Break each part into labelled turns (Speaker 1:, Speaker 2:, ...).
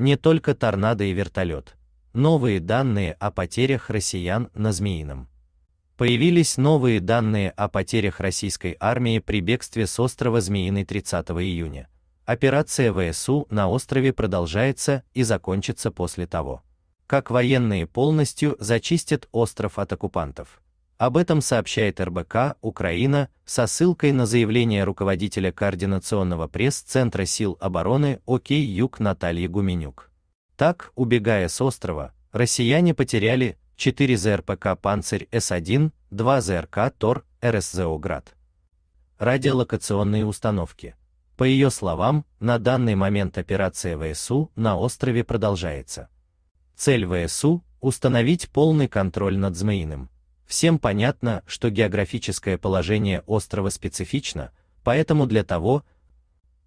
Speaker 1: не только торнадо и вертолет. Новые данные о потерях россиян на Змеином. Появились новые данные о потерях российской армии при бегстве с острова Змеиный 30 июня. Операция ВСУ на острове продолжается и закончится после того, как военные полностью зачистят остров от оккупантов. Об этом сообщает РБК «Украина» со ссылкой на заявление руководителя Координационного пресс-центра сил обороны ОК «Юг» Натальи Гуменюк. Так, убегая с острова, россияне потеряли 4 ЗРПК «Панцирь С-1», 2 ЗРК «Тор», РСЗО «Град». Радиолокационные установки. По ее словам, на данный момент операция ВСУ на острове продолжается. Цель ВСУ – установить полный контроль над Змеиным. Всем понятно, что географическое положение острова специфично, поэтому для того,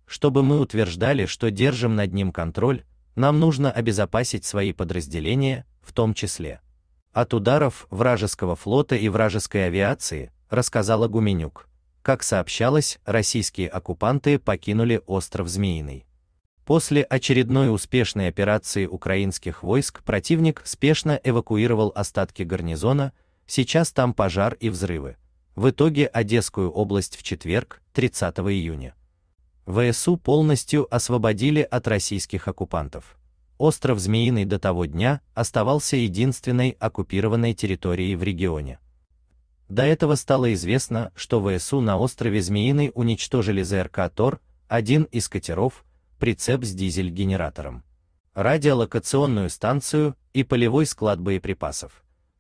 Speaker 1: чтобы мы утверждали, что держим над ним контроль, нам нужно обезопасить свои подразделения, в том числе от ударов вражеского флота и вражеской авиации, рассказала Гуменюк. Как сообщалось, российские оккупанты покинули остров Змеиный. После очередной успешной операции украинских войск противник спешно эвакуировал остатки гарнизона, Сейчас там пожар и взрывы. В итоге Одесскую область в четверг, 30 июня. ВСУ полностью освободили от российских оккупантов. Остров Змеиный до того дня оставался единственной оккупированной территорией в регионе. До этого стало известно, что ВСУ на острове Змеиный уничтожили ЗРК Тор, один из катеров, прицеп с дизель-генератором, радиолокационную станцию и полевой склад боеприпасов.